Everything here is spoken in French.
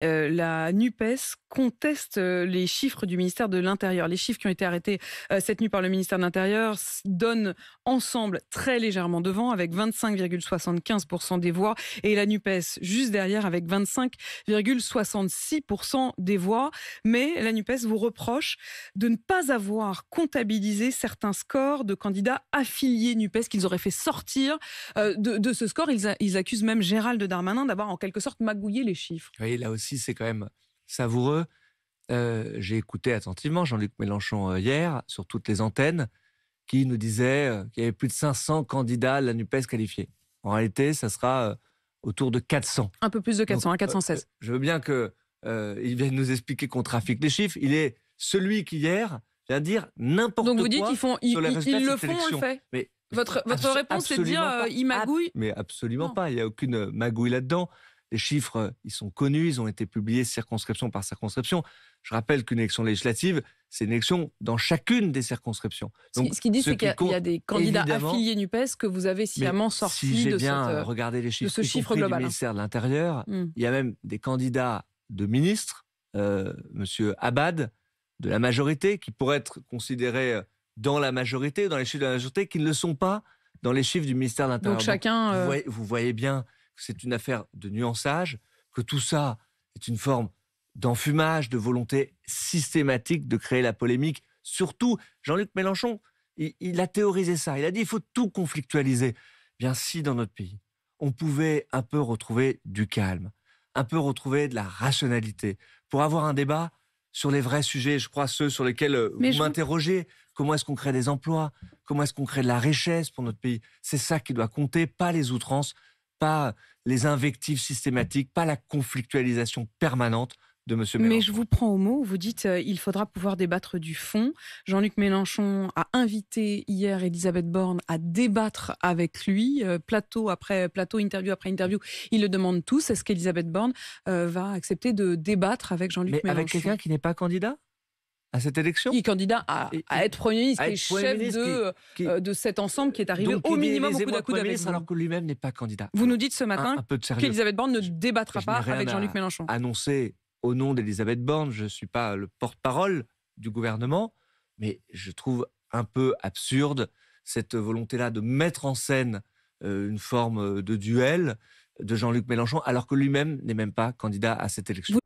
Uh. la NUPES conteste euh, les chiffres du ministère de l'Intérieur. Les chiffres qui ont été arrêtés euh, cette nuit par le ministère de l'Intérieur donnent ensemble très légèrement devant avec 25,75% des voix et la NUPES juste derrière avec 25,66% des voix. Mais la NUPES vous reproche de ne pas avoir comptabilisé certains scores de candidats affiliés NUPES qu'ils auraient fait sortir euh, de, ce score. Ils, accusent même Gérald Darmanin d'avoir en quelque sorte magouillé les chiffres. là aussi, c'est quand même savoureux. Euh, j'ai écouté attentivement Jean-Luc Mélenchon euh, hier sur toutes les antennes qui nous disait euh, qu'il y avait plus de 500 candidats à la NUPES qualifiés. En réalité, ça sera autour de 400. Un peu plus de 400, à 416. je veux bien qu'il euh, vienne nous expliquer qu'on trafique les chiffres. Il est celui qui, hier, vient dire n'importe quoi. Donc vous dites qu'ils font, ils, le font, Mais votre, réponse, c'est de dire il Mais absolument pas, il n'y a aucune magouille là-dedans. Les chiffres, euh, ils sont connus, ils ont été publiés circonscription par circonscription. Je rappelle qu'une élection législative, c'est une élection dans chacune des circonscriptions. Donc, ce qui dit, c'est qu'il y, a des candidats affiliés NUPES que vous avez sciemment sortis si de, bien cette, euh, les chiffres, ce chiffre global. Du ministère de l'Intérieur, hmm. il y a même des candidats de ministres, euh, Monsieur Abad, de la majorité, qui pourraient être considérés dans la majorité, dans les chiffres de la majorité, qui ne le sont pas dans les chiffres du ministère de l'Intérieur. Donc chacun. vous, voyez, bien c'est une affaire de nuançage, que tout ça est une forme d'enfumage, de volonté systématique de créer la polémique. Surtout, Jean-Luc Mélenchon, il, a théorisé ça. Il a dit il faut tout conflictualiser. Eh bien, si dans notre pays, on pouvait un peu retrouver du calme, un peu retrouver de la rationalité, pour avoir un débat sur les vrais sujets, je crois ceux sur lesquels euh, vous m'interrogez. Comment est-ce qu'on crée des emplois Comment est-ce qu'on crée de la richesse pour notre pays C'est ça qui doit compter, pas les outrances, pas les invectives systématiques, pas la conflictualisation permanente de M. Mélenchon. Mais je vous prends au mot, vous dites euh, il faudra pouvoir débattre du fond. Jean-Luc Mélenchon a invité hier Elisabeth Borne à débattre avec lui, euh, plateau après plateau, interview après interview. Ils le demandent tous. Est-ce qu'Elisabeth Borne euh, va accepter de débattre avec Jean-Luc Mélenchon Avec quelqu'un qui n'est pas candidat à cette élection Qui est candidat à, être Premier ministre, et chef euh, de, cet ensemble qui est arrivé au minimum au coup d'un coup Alors que lui-même n'est pas candidat. Vous nous dites ce matin qu'Elisabeth Borne ne débattra pas avec Jean-Luc Mélenchon. Annoncé au nom d'Elisabeth Borne, je ne suis pas le porte-parole du gouvernement, mais je trouve un peu absurde cette volonté-là de mettre en scène euh, une forme de duel de Jean-Luc Mélenchon, alors que lui-même n'est même pas candidat à cette élection.